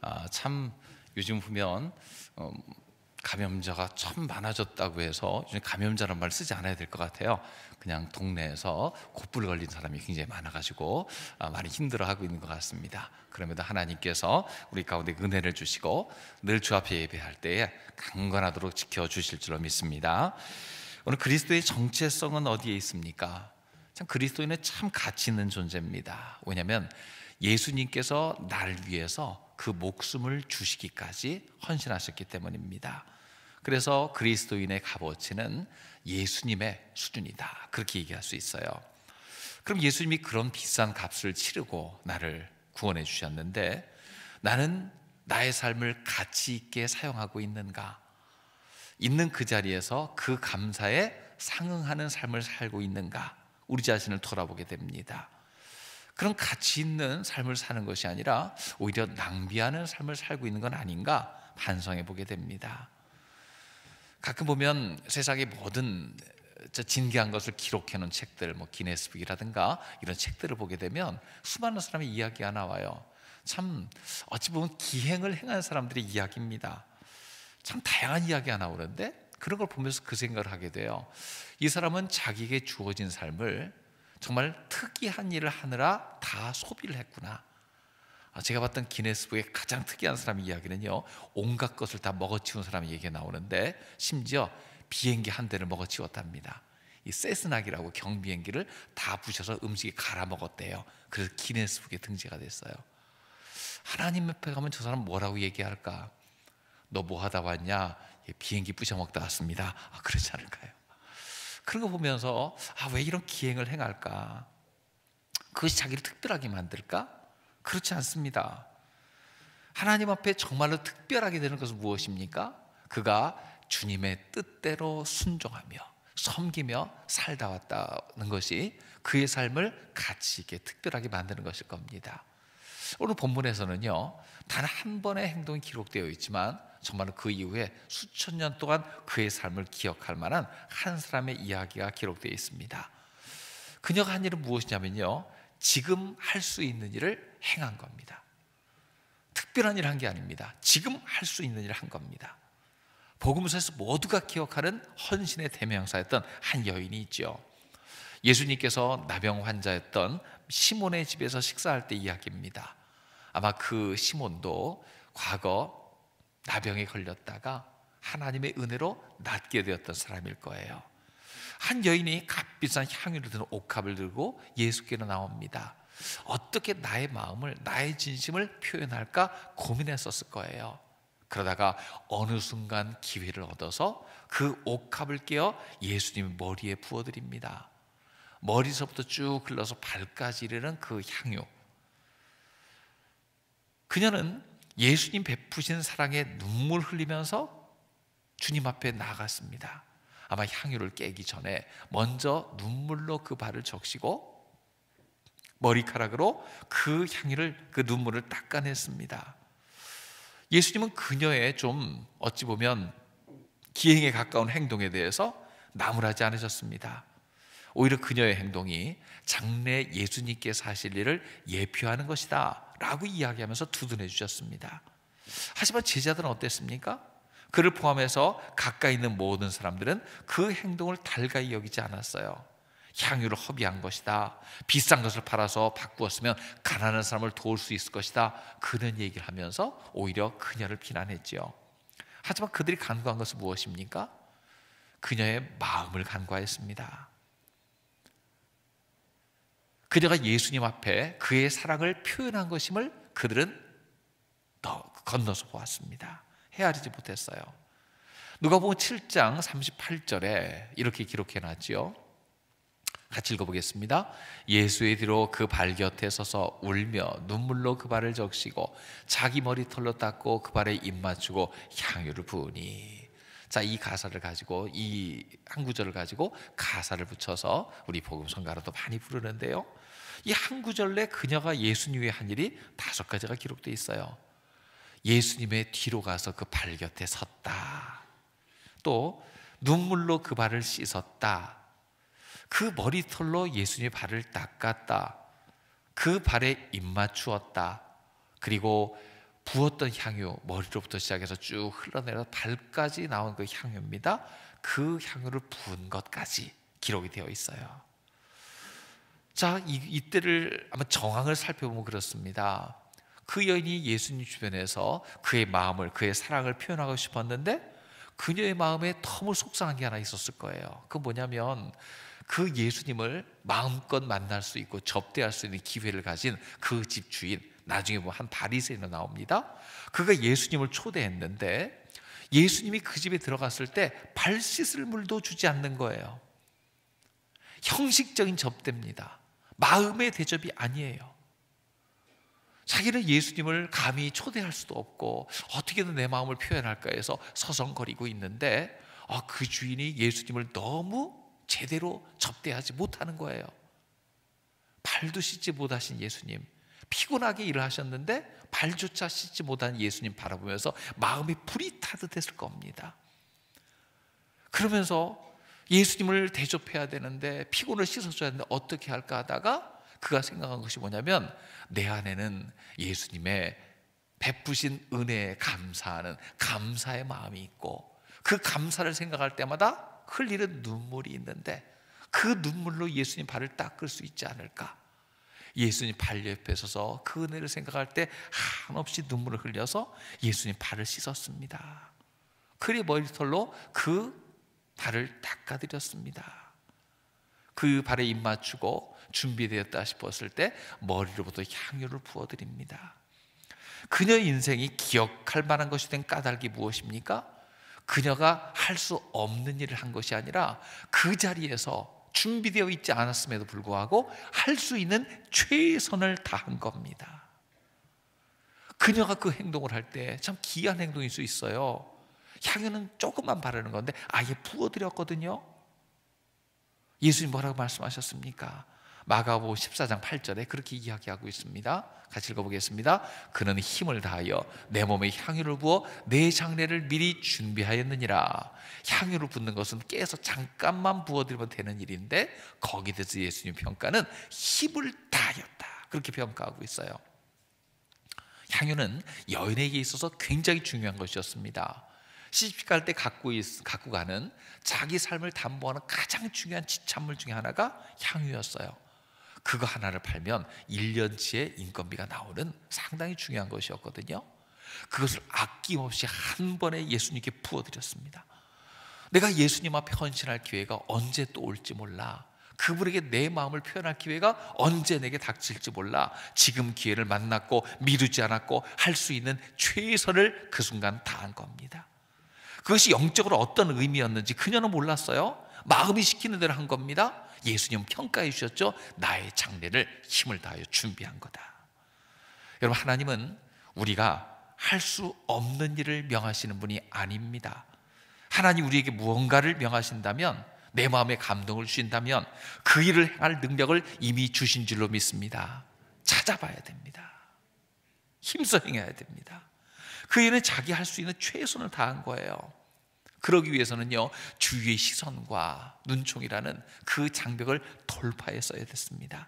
아, 참 요즘 보면 어, 감염자가 참 많아졌다고 해서 요즘 감염자란 말 쓰지 않아야 될 것 같아요. 그냥 동네에서 곧불 걸린 사람이 굉장히 많아가지고 아, 많이 힘들어하고 있는 것 같습니다. 그럼에도 하나님께서 우리 가운데 은혜를 주시고 늘 주 앞에 예배할 때에 강건하도록 지켜 주실 줄로 믿습니다. 오늘 그리스도의 정체성은 어디에 있습니까? 참 그리스도인은 참 가치 있는 존재입니다. 왜냐하면 예수님께서 날 위해서 그 목숨을 주시기까지 헌신하셨기 때문입니다. 그래서 그리스도인의 값어치는 예수님의 수준이다. 그렇게 얘기할 수 있어요. 그럼 예수님이 그런 비싼 값을 치르고 나를 구원해 주셨는데 나는 나의 삶을 가치 있게 사용하고 있는가? 있는 그 자리에서 그 감사에 상응하는 삶을 살고 있는가? 우리 자신을 돌아보게 됩니다. 그런 가치 있는 삶을 사는 것이 아니라 오히려 낭비하는 삶을 살고 있는 건 아닌가 반성해 보게 됩니다. 가끔 보면 세상의 모든 진기한 것을 기록해 놓은 책들, 뭐 기네스북이라든가 이런 책들을 보게 되면 수많은 사람의 이야기가 나와요. 참 어찌 보면 기행을 행한 사람들의 이야기입니다. 참 다양한 이야기가 나오는데 그런 걸 보면서 그 생각을 하게 돼요. 이 사람은 자기에게 주어진 삶을 정말 특이한 일을 하느라 다 소비를 했구나. 아, 제가 봤던 기네스북의 가장 특이한 사람 이야기는요. 온갖 것을 다 먹어치운 사람 얘기가 나오는데 심지어 비행기 한 대를 먹어치웠답니다. 이 세스낙이라고 경비행기를 다 부셔서 음식에 갈아 먹었대요. 그래서 기네스북에 등재가 됐어요. 하나님 앞에 가면 저 사람 뭐라고 얘기할까? 너뭐 하다 왔냐? 비행기 부셔먹다 왔습니다. 아, 그렇지 않을까요? 그런 거 보면서 아, 왜 이런 기행을 행할까? 그것이 자기를 특별하게 만들까? 그렇지 않습니다. 하나님 앞에 정말로 특별하게 되는 것은 무엇입니까? 그가 주님의 뜻대로 순종하며 섬기며 살다 왔다는 것이 그의 삶을 가치 있게 특별하게 만드는 것일 겁니다. 오늘 본문에서는요. 단 한 번의 행동이 기록되어 있지만 정말 그 이후에 수천 년 동안 그의 삶을 기억할 만한 한 사람의 이야기가 기록되어 있습니다. 그녀가 한 일은 무엇이냐면요. 지금 할 수 있는 일을 행한 겁니다. 특별한 일을 한 게 아닙니다. 지금 할 수 있는 일을 한 겁니다. 복음서에서 모두가 기억하는 헌신의 대명사였던 한 여인이 있죠. 예수님께서 나병 환자였던 시몬의 집에서 식사할 때 이야기입니다. 아마 그 시몬도 과거 나병에 걸렸다가 하나님의 은혜로 낫게 되었던 사람일 거예요. 한 여인이 값비싼 향유를 든 옥합을 들고 예수께로 나옵니다. 어떻게 나의 마음을 나의 진심을 표현할까 고민했었을 거예요. 그러다가 어느 순간 기회를 얻어서 그 옥합을 깨어 예수님 머리에 부어드립니다. 머리서부터 쭉 흘러서 발까지 이르는 그 향유. 그녀는 예수님 베푸신 사랑에 눈물 흘리면서 주님 앞에 나갔습니다 아마 향유를 깨기 전에 먼저 눈물로 그 발을 적시고 머리카락으로 그 향유를 그 눈물을 닦아냈습니다. 예수님은 그녀의 좀 어찌 보면 기행에 가까운 행동에 대해서 나무라지 않으셨습니다. 오히려 그녀의 행동이 장래 예수님께서 하실 일을 예표하는 것이다. 라고 이야기하면서 두둔해 주셨습니다. 하지만 제자들은 어땠습니까? 그를 포함해서 가까이 있는 모든 사람들은 그 행동을 달가이 여기지 않았어요. 향유를 허비한 것이다. 비싼 것을 팔아서 바꾸었으면 가난한 사람을 도울 수 있을 것이다. 그런 얘기를 하면서 오히려 그녀를 비난했지요. 하지만 그들이 간구한 것은 무엇입니까? 그녀의 마음을 간구하습니다 그녀가 예수님 앞에 그의 사랑을 표현한 것임을 그들은 더 건너서 보았습니다. 헤아리지 못했어요. 누가복음 7장 38절에 이렇게 기록해 놨지요. 같이 읽어보겠습니다. 예수의 뒤로 그 발 곁에 서서 울며 눈물로 그 발을 적시고 자기 머리털로 닦고 그 발에 입 맞추고 향유를 부으니 자, 이 가사를 가지고 이 한 구절을 가지고 가사를 붙여서 우리 복음 성가로도 많이 부르는데요. 이 한 구절 내 그녀가 예수님 위에 한 일이 다섯 가지가 기록돼 있어요. 예수님의 뒤로 가서 그 발 곁에 섰다. 또 눈물로 그 발을 씻었다. 그 머리털로 예수님의 발을 닦았다. 그 발에 입 맞추었다. 그리고 부었던 향유, 머리로부터 시작해서 쭉 흘러내려 발까지 나온 그 향유입니다. 그 향유를 부은 것까지 기록이 되어 있어요. 자, 이, 이때를 아마 정황을 살펴보면 그렇습니다. 그 여인이 예수님 주변에서 그의 마음을, 그의 사랑을 표현하고 싶었는데 그녀의 마음에 너무 속상한 게 하나 있었을 거예요. 그 뭐냐면 그 예수님을 마음껏 만날 수 있고 접대할 수 있는 기회를 가진 그 집 주인, 나중에 보한 바리새인으로 나옵니다. 그가 예수님을 초대했는데 예수님이 그 집에 들어갔을 때 발 씻을 물도 주지 않는 거예요. 형식적인 접대입니다. 마음의 대접이 아니에요. 자기는 예수님을 감히 초대할 수도 없고 어떻게든 내 마음을 표현할까 해서 서성거리고 있는데 아, 그 주인이 예수님을 너무 제대로 접대하지 못하는 거예요. 발도 씻지 못하신 예수님 피곤하게 일을 하셨는데 발조차 씻지 못한 예수님 바라보면서 마음이 불이 타듯 했을 겁니다. 그러면서 예수님을 대접해야 되는데 피곤을 씻어줘야 되는데 어떻게 할까 하다가 그가 생각한 것이 뭐냐면 내 안에는 예수님의 베푸신 은혜에 감사하는 감사의 마음이 있고 그 감사를 생각할 때마다 흘리는 눈물이 있는데 그 눈물로 예수님 발을 닦을 수 있지 않을까 예수님 발 옆에 서서 그 은혜를 생각할 때 한없이 눈물을 흘려서 예수님 발을 씻었습니다. 그리 머리털로 그 발을 닦아드렸습니다. 그 발에 입 맞추고 준비되었다 싶었을 때 머리로부터 향유를 부어드립니다. 그녀 인생이 기억할 만한 것이 된 까닭이 무엇입니까? 그녀가 할 수 없는 일을 한 것이 아니라 그 자리에서 준비되어 있지 않았음에도 불구하고 할 수 있는 최선을 다한 겁니다. 그녀가 그 행동을 할 때 참 기이한 행동일 수 있어요. 향유는 조금만 바르는 건데 아예 부어드렸거든요. 예수님 뭐라고 말씀하셨습니까? 마가보 14장 8절에 그렇게 이야기하고 있습니다. 같이 읽어보겠습니다. 그는 힘을 다하여 내 몸에 향유를 부어 내 장례를 미리 준비하였느니라. 향유를 붓는 것은 깨서 잠깐만 부어드리면 되는 일인데 거기 대해서 예수님 평가는 힘을 다하였다. 그렇게 평가하고 있어요. 향유는 여인에게 있어서 굉장히 중요한 것이었습니다. 시집 갈때 갖고 있, 갖고 가는 자기 삶을 담보하는 가장 중요한 지참물 중에 하나가 향유였어요. 그거 하나를 팔면 1년치의 인건비가 나오는 상당히 중요한 것이었거든요. 그것을 아낌없이 한 번에 예수님께 부어드렸습니다. 내가 예수님 앞에 헌신할 기회가 언제 또 올지 몰라. 그분에게 내 마음을 표현할 기회가 언제 내게 닥칠지 몰라. 지금 기회를 만났고 미루지 않았고 할 수 있는 최선을 그 순간 다한 겁니다. 그것이 영적으로 어떤 의미였는지 그녀는 몰랐어요. 마음이 시키는 대로 한 겁니다. 예수님 평가해 주셨죠. 나의 장례를 힘을 다하여 준비한 거다. 여러분 하나님은 우리가 할 수 없는 일을 명하시는 분이 아닙니다. 하나님 우리에게 무언가를 명하신다면 내 마음에 감동을 주신다면 그 일을 행할 능력을 이미 주신 줄로 믿습니다. 찾아봐야 됩니다. 힘써 행해야 됩니다. 그 일은 자기 할 수 있는 최선을 다한 거예요. 그러기 위해서는요, 주위의 시선과 눈총이라는 그 장벽을 돌파했어야 됐습니다.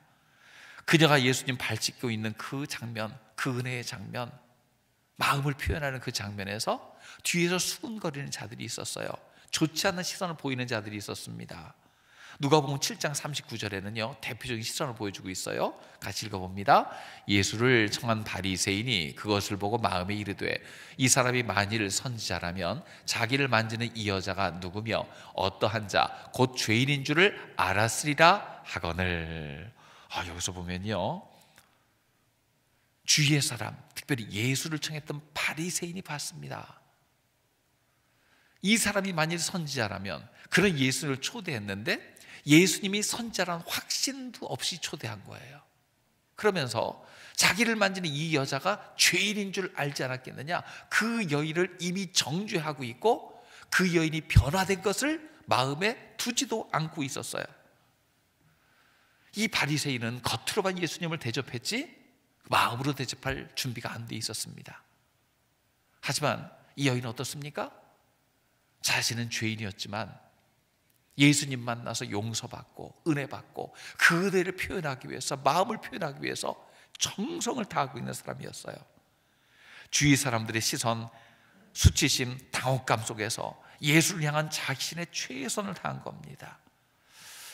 그녀가 예수님 발 찢고 있는 그 장면, 그 은혜의 장면, 마음을 표현하는 그 장면에서 뒤에서 수군거리는 자들이 있었어요. 좋지 않은 시선을 보이는 자들이 있었습니다. 누가복음 7장 39절에는요. 대표적인 시선을 보여주고 있어요. 같이 읽어봅니다. 예수를 청한 바리새인이 그것을 보고 마음에 이르되 이 사람이 만일 선지자라면 자기를 만지는 이 여자가 누구며 어떠한 자 곧 죄인인 줄을 알았으리라 하거늘. 아, 여기서 보면요. 주위의 사람, 특별히 예수를 청했던 바리새인이 봤습니다. 이 사람이 만일 선지자라면 그런 예수를 초대했는데 예수님이 선자란 확신도 없이 초대한 거예요. 그러면서 자기를 만지는 이 여자가 죄인인 줄 알지 않았겠느냐? 그 여인을 이미 정죄하고 있고 그 여인이 변화된 것을 마음에 두지도 않고 있었어요. 이 바리새인은 겉으로만 예수님을 대접했지 마음으로 대접할 준비가 안 돼 있었습니다. 하지만 이 여인은 어떻습니까? 자신은 죄인이었지만 예수님 만나서 용서받고 은혜 받고 그대를 표현하기 위해서 마음을 표현하기 위해서 정성을 다하고 있는 사람이었어요. 주위 사람들의 시선, 수치심, 당혹감 속에서 예수를 향한 자신의 최선을 다한 겁니다.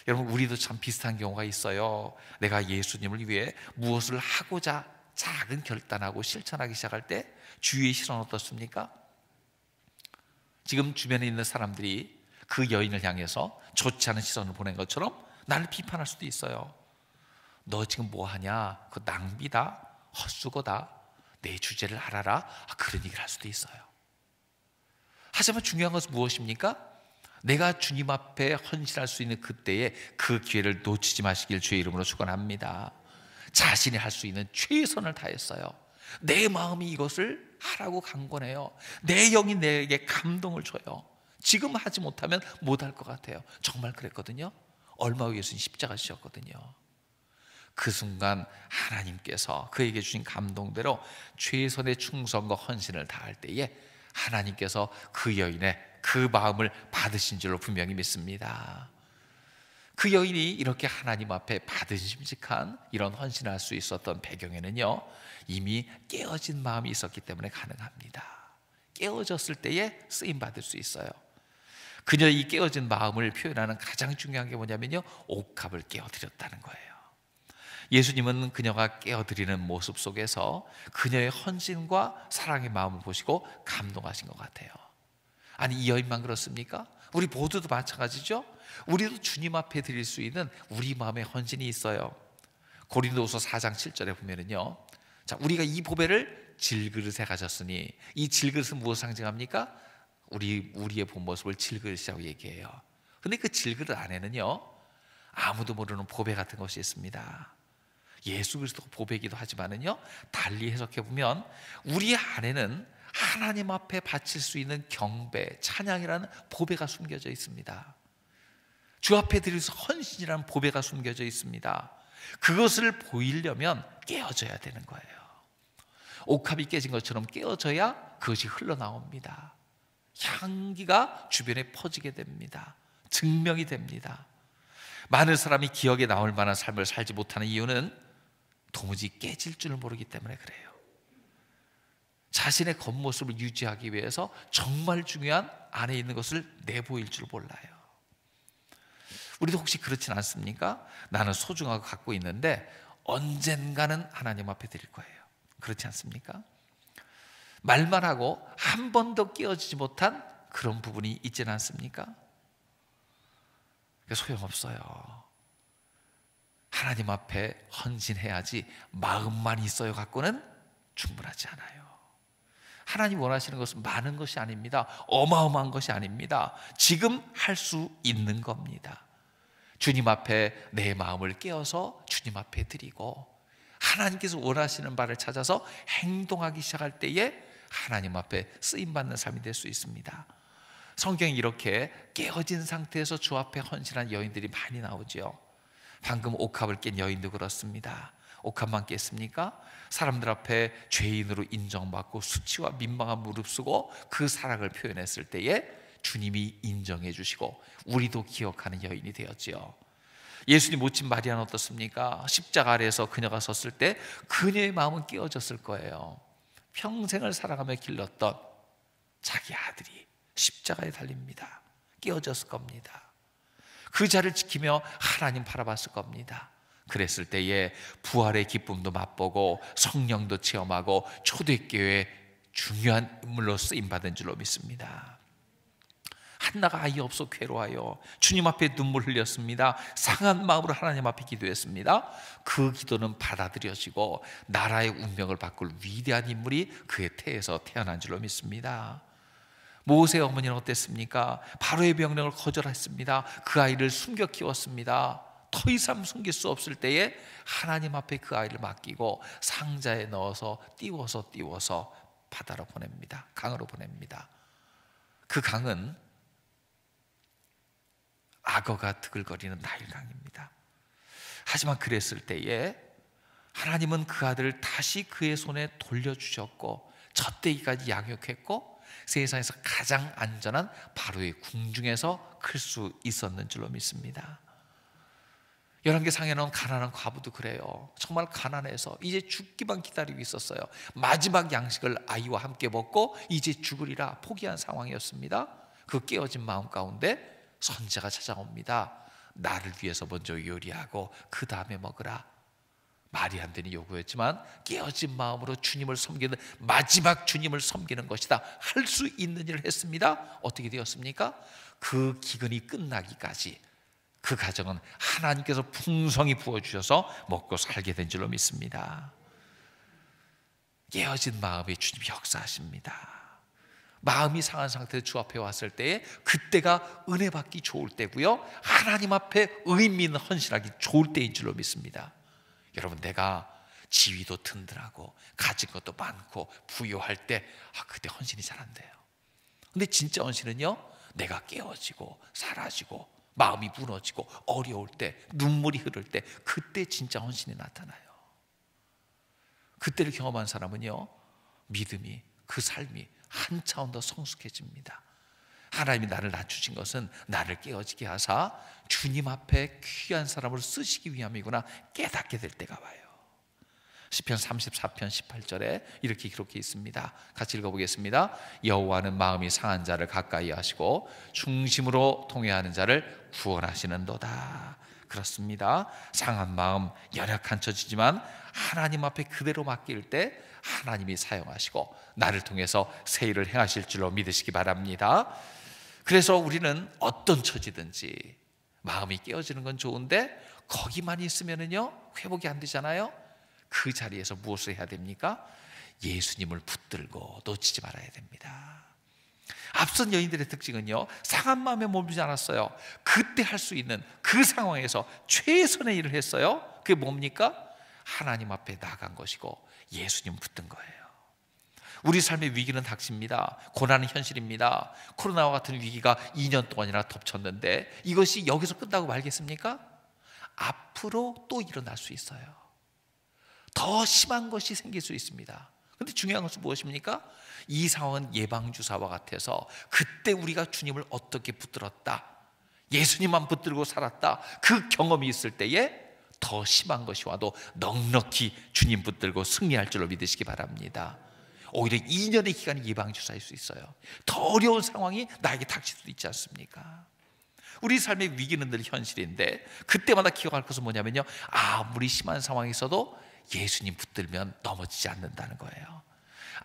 여러분 우리도 참 비슷한 경우가 있어요. 내가 예수님을 위해 무엇을 하고자 작은 결단하고 실천하기 시작할 때 주위의 시선 어떻습니까? 지금 주변에 있는 사람들이 그 여인을 향해서 좋지 않은 시선을 보낸 것처럼 나를 비판할 수도 있어요. 너 지금 뭐 하냐? 그 낭비다. 헛수고다. 내 주제를 알아라. 아, 그런 얘기를 할 수도 있어요. 하지만 중요한 것은 무엇입니까? 내가 주님 앞에 헌신할 수 있는 그때에 그 기회를 놓치지 마시길 주의 이름으로 축원합니다. 자신이 할 수 있는 최선을 다했어요. 내 마음이 이것을 하라고 강권해요. 내 영이 내게 감동을 줘요. 지금 하지 못하면 못할 것 같아요. 정말 그랬거든요. 얼마 후 예수님 십자가 지셨거든요. 그 순간 하나님께서 그에게 주신 감동대로 최선의 충성과 헌신을 다할 때에 하나님께서 그 여인의 그 마음을 받으신 줄로 분명히 믿습니다. 그 여인이 이렇게 하나님 앞에 받으심직한 이런 헌신할 수 있었던 배경에는요, 이미 깨어진 마음이 있었기 때문에 가능합니다. 깨어졌을 때에 쓰임 받을 수 있어요. 그녀의 이 깨어진 마음을 표현하는 가장 중요한 게 뭐냐면요. 옥합을 깨어드렸다는 거예요. 예수님은 그녀가 깨어드리는 모습 속에서 그녀의 헌신과 사랑의 마음을 보시고 감동하신 것 같아요. 아니, 이 여인만 그렇습니까? 우리 모두도 마찬가지죠? 우리도 주님 앞에 드릴 수 있는 우리 마음의 헌신이 있어요. 고린도서 4장 7절에 보면은요. 자, 우리가 이 보배를 질그릇에 가졌으니 이 질그릇은 무엇 을 상징합니까? 우리 우리의 본 모습을 질그릇이라고 얘기해요. 근데 그 질그릇 안에는요 아무도 모르는 보배 같은 것이 있습니다. 예수 그리스도가 보배기도 하지만은요 달리 해석해 보면 우리 안에는 하나님 앞에 바칠 수 있는 경배 찬양이라는 보배가 숨겨져 있습니다. 주 앞에 드릴 수 헌신이라는 보배가 숨겨져 있습니다. 그것을 보이려면 깨어져야 되는 거예요. 옥합이 깨진 것처럼 깨어져야 그것이 흘러나옵니다. 향기가 주변에 퍼지게 됩니다. 증명이 됩니다. 많은 사람이 기억에 남을 만한 삶을 살지 못하는 이유는 도무지 깨질 줄 모르기 때문에 그래요. 자신의 겉모습을 유지하기 위해서 정말 중요한 안에 있는 것을 내보일 줄 몰라요. 우리도 혹시 그렇진 않습니까? 나는 소중하고 갖고 있는데 언젠가는 하나님 앞에 드릴 거예요. 그렇지 않습니까? 말만 하고 한 번도 깨어지지 못한 그런 부분이 있지는 않습니까? 그러니까 소용없어요. 하나님 앞에 헌신해야지 마음만 있어요 갖고는 충분하지 않아요. 하나님 원하시는 것은 많은 것이 아닙니다. 어마어마한 것이 아닙니다. 지금 할 수 있는 겁니다. 주님 앞에 내 마음을 깨어서 주님 앞에 드리고 하나님께서 원하시는 바를 찾아서 행동하기 시작할 때에 하나님 앞에 쓰임받는 삶이 될 수 있습니다. 성경이 이렇게 깨어진 상태에서 주 앞에 헌신한 여인들이 많이 나오지 방금 옥합을 깬 여인도 그렇습니다. 옥합만 깼습니까? 사람들 앞에 죄인으로 인정받고 수치와 민망함 무릅쓰고 그 사랑을 표현했을 때에 주님이 인정해 주시고 우리도 기억하는 여인이 되었지요. 예수님 모친 마리아는 어떻습니까? 십자가 아래에서 그녀가 섰을 때 그녀의 마음은 깨어졌을 거예요. 평생을 살아가며 길렀던 자기 아들이 십자가에 달립니다. 끼어졌을 겁니다. 그 자를 지키며 하나님 바라봤을 겁니다. 그랬을 때에 부활의 기쁨도 맛보고 성령도 체험하고 초대교회 중요한 인물로 쓰임받은 줄로 믿습니다. 한나가 아이 없어 괴로워하여 주님 앞에 눈물 흘렸습니다. 상한 마음으로 하나님 앞에 기도했습니다. 그 기도는 받아들여지고 나라의 운명을 바꿀 위대한 인물이 그의 태에서 태어난 줄로 믿습니다. 모세 어머니는 어땠습니까? 바로의 명령을 거절했습니다. 그 아이를 숨겨 키웠습니다. 더 이상 숨길 수 없을 때에 하나님 앞에 그 아이를 맡기고 상자에 넣어서 띄워서 띄워서 바다로 보냅니다. 강으로 보냅니다. 그 강은 악어가 드글거리는 나일강입니다. 하지만 그랬을 때에 하나님은 그 아들을 다시 그의 손에 돌려주셨고 젖대기까지 양육했고 세상에서 가장 안전한 바로의 궁중에서 클 수 있었는 줄로 믿습니다. 열한개 상에 나온 가난한 과부도 그래요. 정말 가난해서 이제 죽기만 기다리고 있었어요. 마지막 양식을 아이와 함께 먹고 이제 죽으리라 포기한 상황이었습니다. 그 깨어진 마음 가운데 선자가 찾아옵니다. 나를 위해서 먼저 요리하고 그 다음에 먹으라. 말이 안 되니 요구했지만 깨어진 마음으로 주님을 섬기는 마지막 주님을 섬기는 것이다. 할 수 있는 일을 했습니다. 어떻게 되었습니까? 그 기근이 끝나기까지 그 가정은 하나님께서 풍성히 부어 주셔서 먹고 살게 된 줄로 믿습니다. 깨어진 마음에 주님 역사하십니다. 마음이 상한 상태로주 앞에 왔을 때에 그때가 은혜 받기 좋을 때고요. 하나님 앞에 의미 있는 헌신하기 좋을 때인 줄로 믿습니다. 여러분 내가 지위도 든든하고 가진 것도 많고 부유할 때 아, 그때 헌신이 잘 안 돼요. 근데 진짜 헌신은요. 내가 깨어지고 사라지고 마음이 무너지고 어려울 때 눈물이 흐를 때 그때 진짜 헌신이 나타나요. 그때를 경험한 사람은요. 믿음이 그 삶이 한 차원 더 성숙해집니다. 하나님이 나를 낮추신 것은 나를 깨어지게 하사 주님 앞에 귀한 사람으로 쓰시기 위함이구나 깨닫게 될 때가 와요. 시편 34편 18절에 이렇게 기록해 있습니다. 같이 읽어보겠습니다. 여호와는 마음이 상한 자를 가까이 하시고 중심으로 통회하는 자를 구원하시는도다. 그렇습니다. 상한 마음, 연약한 처지지만 하나님 앞에 그대로 맡길 때 하나님이 사용하시고 나를 통해서 새 일을 행하실 줄로 믿으시기 바랍니다. 그래서 우리는 어떤 처지든지 마음이 깨어지는 건 좋은데 거기만 있으면은요 회복이 안 되잖아요. 그 자리에서 무엇을 해야 됩니까? 예수님을 붙들고 놓치지 말아야 됩니다. 앞선 여인들의 특징은요, 상한 마음에 몸지 이 않았어요. 그때 할 수 있는 그 상황에서 최선의 일을 했어요. 그게 뭡니까? 하나님 앞에 나간 것이고 예수님 붙은 거예요. 우리 삶의 위기는 닥칩니다. 고난은 현실입니다. 코로나와 같은 위기가 2년 동안이나 덮쳤는데 이것이 여기서 끝나고 말겠습니까? 앞으로 또 일어날 수 있어요. 더 심한 것이 생길 수 있습니다. 근데 중요한 것은 무엇입니까? 이 상황은 예방주사와 같아서 그때 우리가 주님을 어떻게 붙들었다. 예수님만 붙들고 살았다. 그 경험이 있을 때에 더 심한 것이 와도 넉넉히 주님 붙들고 승리할 줄로 믿으시기 바랍니다. 오히려 2년의 기간이 예방주사일 수 있어요. 더 어려운 상황이 나에게 닥칠 수도 있지 않습니까? 우리 삶의 위기는 늘 현실인데 그때마다 기억할 것은 뭐냐면요. 아무리 심한 상황에서도 예수님 붙들면 넘어지지 않는다는 거예요.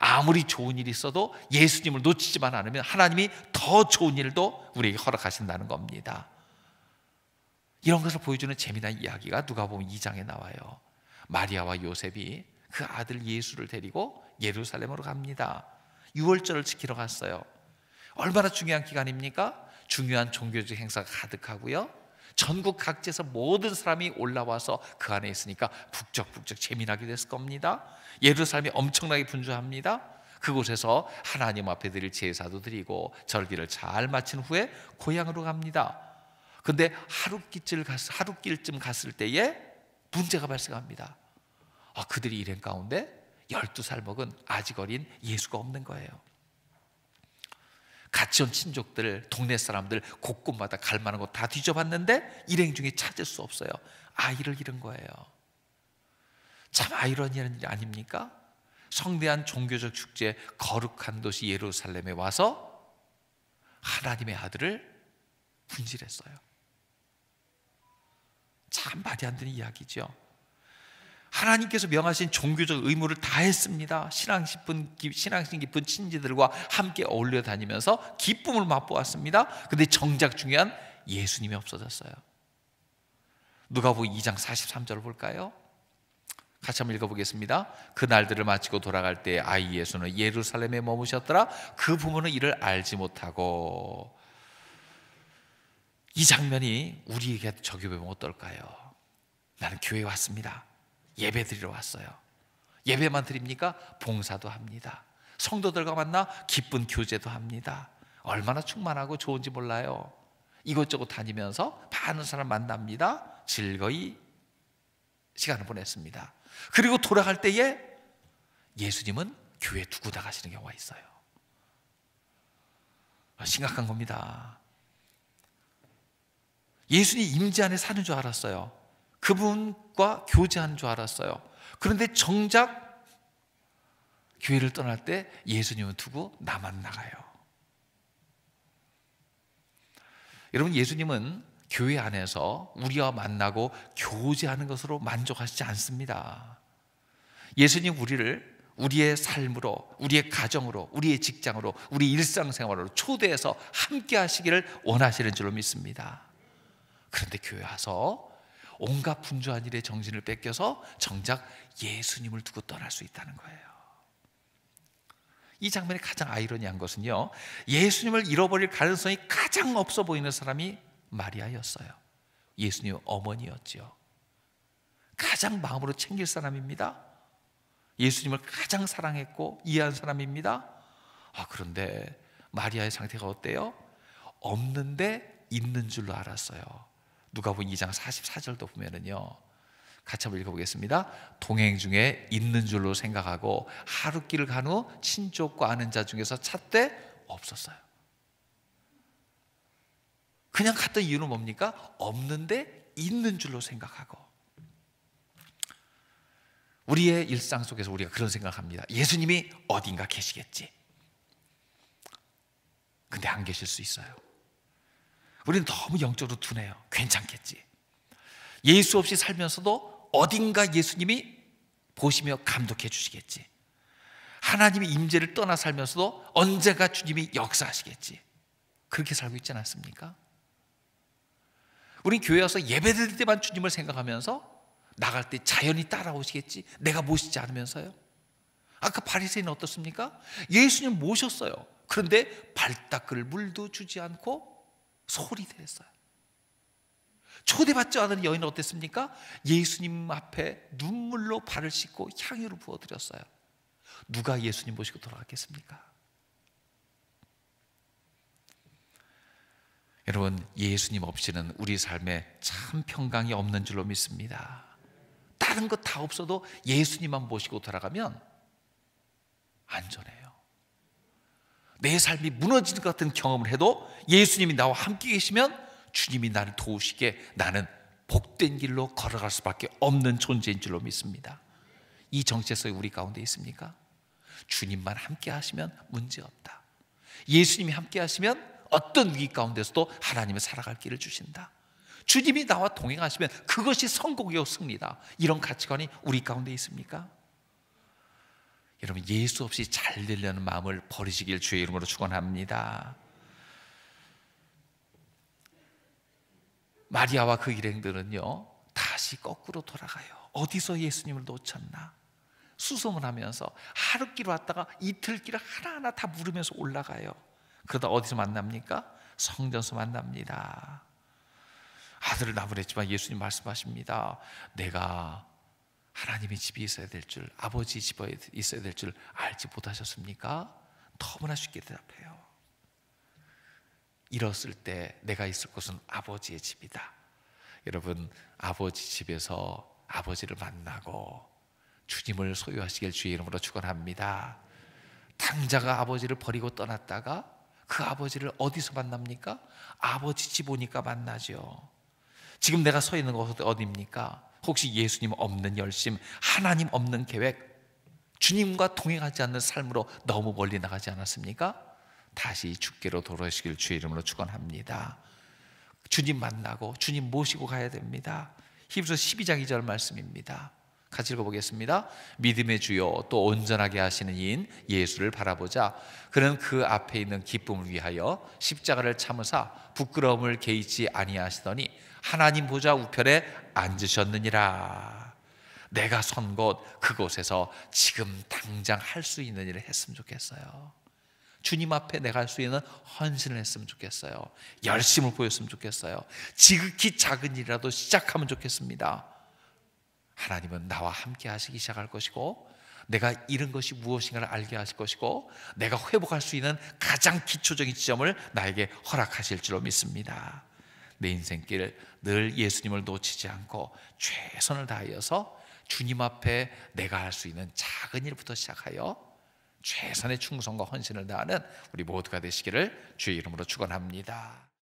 아무리 좋은 일이 있어도 예수님을 놓치지만 않으면 하나님이 더 좋은 일도 우리에게 허락하신다는 겁니다. 이런 것을 보여주는 재미난 이야기가 누가 보면 2장에 나와요. 마리아와 요셉이 그 아들 예수를 데리고 예루살렘으로 갑니다. 6월절을 지키러 갔어요. 얼마나 중요한 기간입니까? 중요한 종교적 행사가 가득하고요. 전국 각지에서 모든 사람이 올라와서 그 안에 있으니까 북적북적 재미나게 됐을 겁니다. 예루살렘이 엄청나게 분주합니다. 그곳에서 하나님 앞에 드릴 제사도 드리고 절기를 잘 마친 후에 고향으로 갑니다. 근데 하룻길쯤 갔, 하룻길쯤 갔을 때에 문제가 발생합니다. 아, 그들이 일행 가운데 12살 먹은 아직 어린 예수가 없는 거예요. 같이 온 친족들, 동네 사람들 곳곳마다 갈 만한 곳 다 뒤져봤는데 일행 중에 찾을 수 없어요. 아이를 잃은 거예요. 참 아이러니한 일 아닙니까? 성대한 종교적 축제 거룩한 도시 예루살렘에 와서 하나님의 아들을 분실했어요. 참 말이 안 되는 이야기죠. 하나님께서 명하신 종교적 의무를 다 했습니다. 신앙 깊은, 신앙 깊은 친지들과 함께 어울려 다니면서 기쁨을 맛보았습니다. 근데 정작 중요한 예수님이 없어졌어요. 누가복음 2장 43절을 볼까요? 같이 한번 읽어보겠습니다. 그 날들을 마치고 돌아갈 때 아이 예수는 예루살렘에 머무셨더라. 그 부모는 이를 알지 못하고 이 장면이 우리에게 적용되면 어떨까요? 나는 교회 왔습니다. 예배 드리러 왔어요. 예배만 드립니까? 봉사도 합니다. 성도들과 만나 기쁜 교제도 합니다. 얼마나 충만하고 좋은지 몰라요. 이것저것 다니면서 많은 사람 만납니다. 즐거이 시간을 보냈습니다. 그리고 돌아갈 때에 예수님은 교회 두고 나가시는 경우가 있어요. 심각한 겁니다. 예수님 임재 안에 사는 줄 알았어요. 그분과 교제하는 줄 알았어요. 그런데 정작 교회를 떠날 때 예수님을 두고 나만 나가요. 여러분 예수님은 교회 안에서 우리와 만나고 교제하는 것으로 만족하시지 않습니다. 예수님 우리를 우리의 삶으로, 우리의 가정으로, 우리의 직장으로, 우리 일상생활로 초대해서 함께 하시기를 원하시는 줄로 믿습니다. 그런데 교회 와서 온갖 분주한 일에 정신을 뺏겨서 정작 예수님을 두고 떠날 수 있다는 거예요. 이 장면의 가장 아이러니한 것은요. 예수님을 잃어버릴 가능성이 가장 없어 보이는 사람이 마리아였어요. 예수님 어머니였지요. 가장 마음으로 챙길 사람입니다. 예수님을 가장 사랑했고 이해한 사람입니다. 아, 그런데 마리아의 상태가 어때요? 없는데 있는 줄로 알았어요. 누가복음 2장 44절도 보면은요. 같이 한번 읽어보겠습니다. 동행 중에 있는 줄로 생각하고 하루 길을 간 후 친족과 아는 자 중에서 찾되 없었어요. 그냥 갔던 이유는 뭡니까? 없는데 있는 줄로 생각하고 우리의 일상 속에서 우리가 그런 생각합니다. 예수님이 어딘가 계시겠지. 근데 안 계실 수 있어요. 우리는 너무 영적으로 둔해요. 괜찮겠지. 예수 없이 살면서도 어딘가 예수님이 보시며 감독해 주시겠지. 하나님이 임재를 떠나 살면서도 언제가 주님이 역사하시겠지. 그렇게 살고 있지 않습니까? 우린 교회 와서 예배 드릴 때만 주님을 생각하면서 나갈 때 자연히 따라오시겠지. 내가 모시지 않으면서요. 아까 바리새인은 어떻습니까? 예수님 모셨어요. 그런데 발닦을 물도 주지 않고 소리냈어요. 초대받지 않은 여인은 어땠습니까? 예수님 앞에 눈물로 발을 씻고 향유를 부어드렸어요. 누가 예수님 모시고 돌아갔겠습니까? 여러분, 예수님 없이는 우리 삶에 참 평강이 없는 줄로 믿습니다. 다른 것 다 없어도 예수님만 모시고 돌아가면 안전해 내 삶이 무너지는 것 같은 경험을 해도 예수님이 나와 함께 계시면 주님이 나를 도우시게 나는 복된 길로 걸어갈 수밖에 없는 존재인 줄로 믿습니다. 이 정체성이 우리 가운데 있습니까? 주님만 함께 하시면 문제없다. 예수님이 함께 하시면 어떤 위기 가운데서도 하나님의 살아갈 길을 주신다. 주님이 나와 동행하시면 그것이 성공이요 승리다. 이런 가치관이 우리 가운데 있습니까? 여러분 예수 없이 잘 되려는 마음을 버리시길 주의 이름으로 축원합니다. 마리아와 그 일행들은요 다시 거꾸로 돌아가요. 어디서 예수님을 놓쳤나? 수소문 하면서 하루길 왔다가 이틀길 하나하나 다 물으면서 올라가요. 그러다 어디서 만납니까? 성전서 만납니다. 아들을 낳으랬지만 예수님 말씀하십니다. 내가 하나님의 집이 있어야 될 줄, 아버지 집에 있어야 될 줄 알지 못하셨습니까? 너무나 쉽게 대답해요. 잃었을 때 내가 있을 곳은 아버지의 집이다. 여러분, 아버지 집에서 아버지를 만나고 주님을 소유하시길 주의 이름으로 축원합니다. 당자가 아버지를 버리고 떠났다가 그 아버지를 어디서 만납니까? 아버지 집 오니까 만나죠. 지금 내가 서 있는 곳 어디입니까? 혹시 예수님 없는 열심, 하나님 없는 계획, 주님과 동행하지 않는 삶으로 너무 멀리 나가지 않았습니까? 다시 주께로 돌아오시길 주의 이름으로 축원합니다. 주님 만나고 주님 모시고 가야 됩니다. 히브리서 12장 2절 말씀입니다. 같이 읽어보겠습니다. 믿음의 주요 또 온전하게 하시는 이인 예수를 바라보자. 그는 그 앞에 있는 기쁨을 위하여 십자가를 참으사 부끄러움을 개의치 아니하시더니 하나님 보좌 우편에 앉으셨느니라. 내가 선 곳 그곳에서 지금 당장 할 수 있는 일을 했으면 좋겠어요. 주님 앞에 내가 할 수 있는 헌신을 했으면 좋겠어요. 열심을 보였으면 좋겠어요. 지극히 작은 일이라도 시작하면 좋겠습니다. 하나님은 나와 함께 하시기 시작할 것이고 내가 잃은 것이 무엇인가를 알게 하실 것이고 내가 회복할 수 있는 가장 기초적인 지점을 나에게 허락하실 줄로 믿습니다. 내 인생길 늘 예수님을 놓치지 않고 최선을 다하여서 주님 앞에 내가 할 수 있는 작은 일부터 시작하여 최선의 충성과 헌신을 다하는 우리 모두가 되시기를 주의 이름으로 축원합니다.